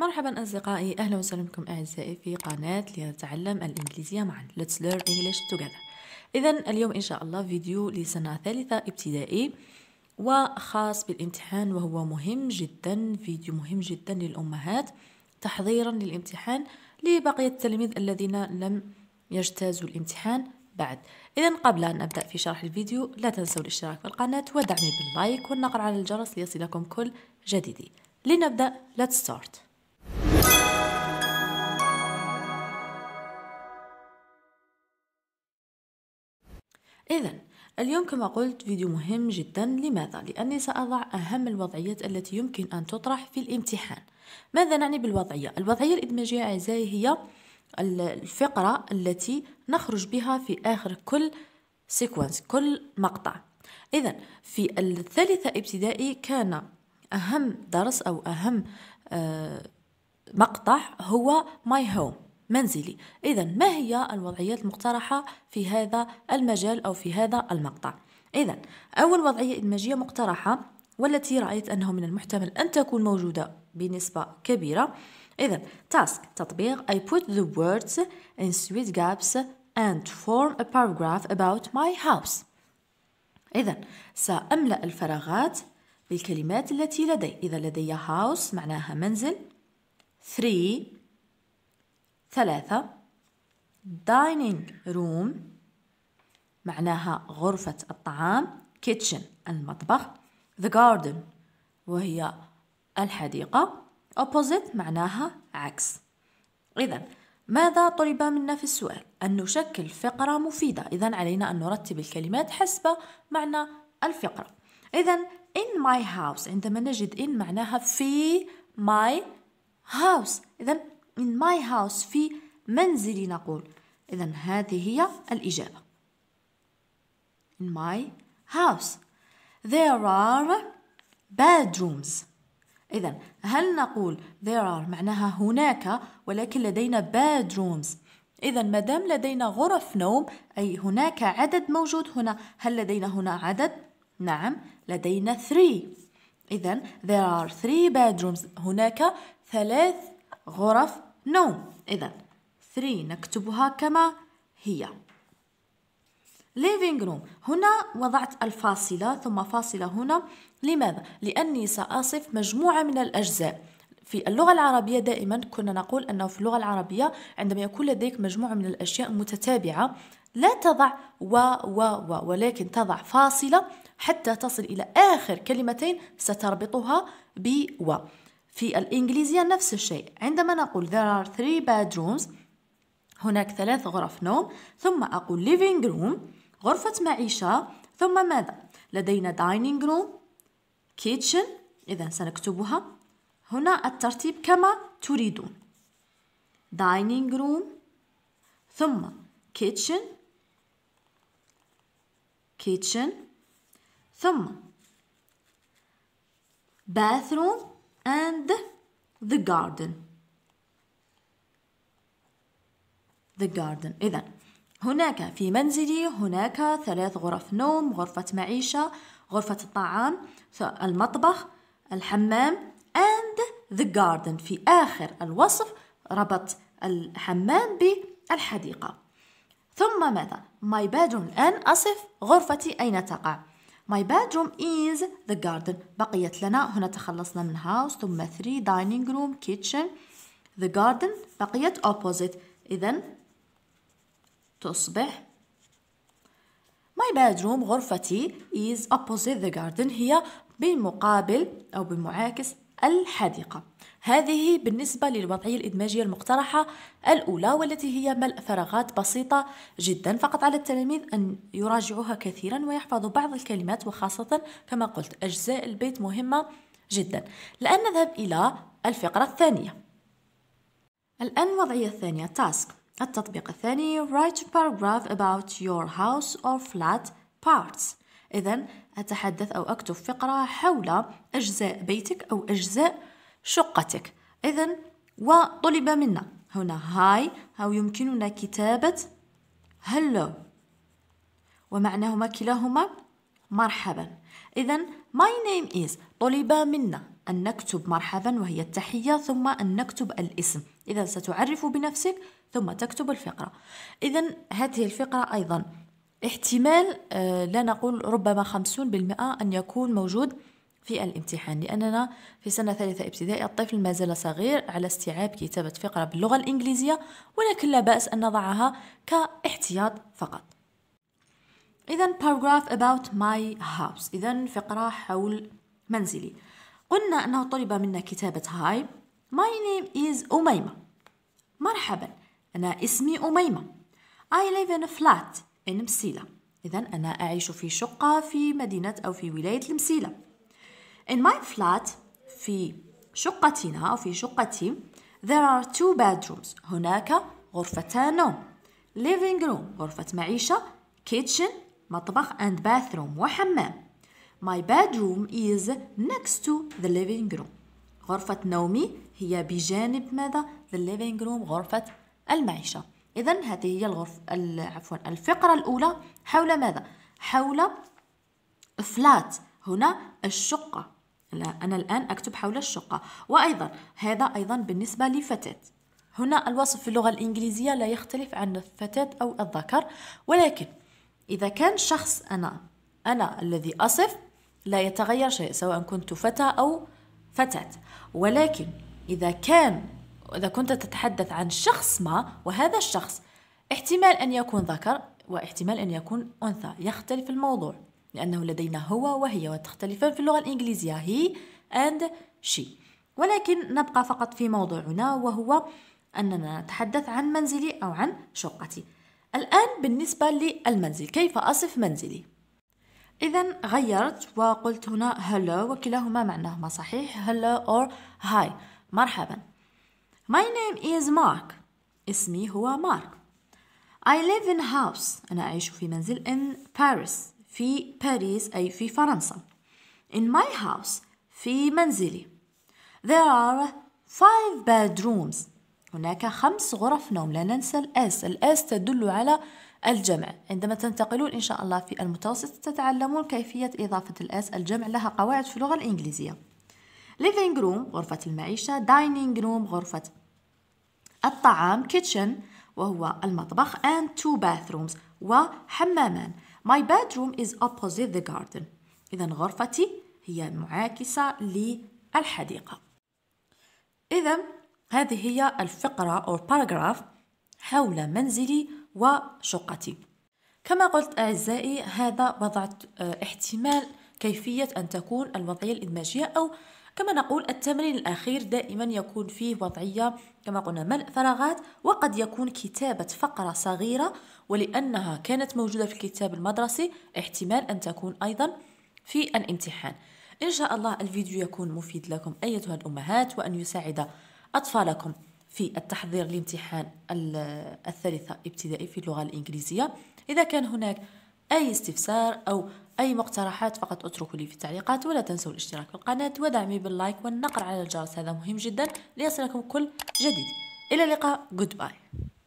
مرحبا أصدقائي أهلا وسهلا بكم أعزائي في قناة لنتعلم الإنجليزية معا Let's learn English together إذا اليوم إن شاء الله فيديو لسنة ثالثة ابتدائي وخاص بالامتحان وهو مهم جدا فيديو مهم جدا للأمهات تحضيرا للامتحان لبقية التلاميذ الذين لم يجتازوا الامتحان بعد إذا قبل أن أبدأ في شرح الفيديو لا تنسوا الاشتراك في القناة ودعمي باللايك والنقر على الجرس ليصلكم كل جديدي لنبدأ Let's start إذا اليوم كما قلت فيديو مهم جدا لماذا؟ لأني سأضع أهم الوضعيات التي يمكن أن تطرح في الامتحان ماذا نعني بالوضعية؟ الوضعية الإدماجية أعزائي هي الفقرة التي نخرج بها في آخر كل سيكونس كل مقطع إذا في الثالثة ابتدائي كان أهم درس أو أهم آه، مقطع هو ماي هوم منزلي إذا ما هي الوضعيات المقترحة في هذا المجال أو في هذا المقطع إذا أول وضعية إدماجية مقترحة والتي رأيت أنه من المحتمل أن تكون موجودة بنسبة كبيرة إذا تاسك تطبيق I put the words in sweet gaps and form a paragraph about my house إذا سأملأ الفراغات بالكلمات التي لدي إذا لدي house معناها منزل 3 ثلاثة dining room معناها غرفة الطعام kitchen المطبخ the garden وهي الحديقة opposite معناها عكس إذا ماذا طلب منا في السؤال؟ أن نشكل فقرة مفيدة إذا علينا أن نرتب الكلمات حسب معنى الفقرة إذا in my house عندما نجد in معناها في my house إذا in my house في منزلي نقول إذا هذه هي الإجابة in my house there are bedrooms إذا هل نقول there are معناها هناك ولكن لدينا bedrooms إذا ما دام لدينا غرف نوم أي هناك عدد موجود هنا هل لدينا هنا عدد؟ نعم لدينا 3 إذا there are 3 bedrooms هناك ثلاث غرف no إذا 3 نكتبها كما هي living room هنا وضعت الفاصلة ثم فاصلة هنا لماذا؟ لأني سأصف مجموعة من الأجزاء في اللغة العربية دائما كنا نقول أنه في اللغة العربية عندما يكون لديك مجموعة من الأشياء متتابعة لا تضع و و و ولكن تضع فاصلة حتى تصل إلى آخر كلمتين ستربطها ب و في الإنجليزية نفس الشيء عندما نقول there are three bedrooms هناك ثلاث غرف نوم ثم أقول living room غرفة معيشة ثم ماذا؟ لدينا dining room kitchen إذا سنكتبها هنا الترتيب كما تريدون dining room ثم kitchen kitchen ثم bathroom and the garden the garden إذا هناك في منزلي هناك ثلاث غرف نوم غرفة معيشة غرفة الطعام المطبخ الحمام and the garden في آخر الوصف ربط الحمام بالحديقة ثم ماذا؟ My bedroom الآن أصف غرفتي أين تقع؟ My bedroom is the garden بقيت لنا هنا تخلصنا من house ثم three dining room kitchen the garden بقيت opposite إذا تصبح My bedroom غرفتي is opposite the garden هي بالمقابل أو بالمعاكس الحديقة هذه بالنسبة للوضعية الإدماجية المقترحة الأولى والتي هي ملء فراغات بسيطة جدا فقط على التلاميذ أن يراجعوها كثيرا ويحفظوا بعض الكلمات وخاصة كما قلت أجزاء البيت مهمة جدا الآن نذهب إلى الفقرة الثانية الآن الوضعية الثانية تاسك التطبيق الثاني write a paragraph about your house or flat parts إذا أتحدث أو أكتب فقرة حول أجزاء بيتك أو أجزاء شقتك إذا وطلب منا هنا هاي أو يمكننا كتابة هلو ومعناهما كلاهما مرحبا إذا ماي نيم إز طلب منا أن نكتب مرحبا وهي التحية ثم أن نكتب الاسم إذا ستعرف بنفسك ثم تكتب الفقرة إذا هذه الفقرة أيضا احتمال آه، لا نقول ربما خمسون بالمئة أن يكون موجود في الامتحان لأننا في سنة ثالثة ابتدائي الطفل ما زال صغير على استيعاب كتابة فقرة باللغة الإنجليزية ولكن لا بأس أن نضعها كاحتياط فقط إذا paragraph about my house إذا فقرة حول منزلي قلنا أنه طلب منا كتابة هاي my name is أميمة مرحبا أنا اسمي أميمة I live in a flat المسيلة إذا أنا أعيش في شقة في مدينة أو في ولاية المسيلة In my flat في شقتنا أو في شقتي There are two bedrooms هناك غرفتان نوم living room غرفة معيشة kitchen مطبخ and bathroom وحمام my bedroom is next to the living room غرفة نومي هي بجانب ماذا the living room غرفة المعيشة إذا هذه هي الغرف عفوا الفقرة الأولى حول ماذا؟ حول فلات هنا الشقة لا أنا الآن أكتب حول الشقة وأيضا هذا أيضا بالنسبة لفتاة هنا الوصف في اللغة الإنجليزية لا يختلف عن الفتاة أو الذكر ولكن إذا كان شخص أنا أنا الذي أصف لا يتغير شيء سواء كنت فتى أو فتاة ولكن إذا كان إذا كنت تتحدث عن شخص ما وهذا الشخص احتمال أن يكون ذكر واحتمال أن يكون أنثى يختلف الموضوع لأنه لدينا هو وهي وتختلفان في اللغة الإنجليزية هي and she ولكن نبقى فقط في موضوعنا وهو أننا نتحدث عن منزلي أو عن شقتي الآن بالنسبة للمنزل كيف أصف منزلي؟ إذا غيرت وقلت هنا hello وكلاهما معناهما صحيح hello or hi مرحبا My name is Mark. اسمي هو مارك. I live in house. أنا أعيش في منزل in Paris. في باريس أي في فرنسا. In my house. في منزلي. There are five bedrooms. هناك خمس غرف نوم. لا ننسى الأس. الأس تدل على الجمع عندما تنتقلون إن شاء الله في المتوسط تتعلمون كيفية إضافة الأس الجمع لها قواعد في اللغة الإنجليزية living room غرفة المعيشة dining room غرفة الطعام kitchen وهو المطبخ and two bathrooms وحمامان My bedroom is opposite the garden إذا غرفتي هي معاكسة للحديقة إذا هذه هي الفقرة أو paragraph حول منزلي وشقتي كما قلت أعزائي هذا وضعت آه، احتمال كيفية أن تكون الوضعية الإدماجية أو كما نقول التمرين الأخير دائما يكون فيه وضعية كما قلنا ملء فراغات وقد يكون كتابة فقرة صغيرة ولأنها كانت موجودة في الكتاب المدرسي احتمال أن تكون أيضا في الامتحان إن شاء الله الفيديو يكون مفيد لكم أيتها الأمهات وأن يساعد أطفالكم في التحضير لامتحان الثالثة ابتدائي في اللغة الإنجليزية إذا كان هناك أي استفسار أو أي مقترحات فقط اتركوا لي في التعليقات ولا تنسوا الاشتراك في القناة ودعمي باللايك والنقر على الجرس هذا مهم جدا ليصلكم كل جديد إلى اللقاء Goodbye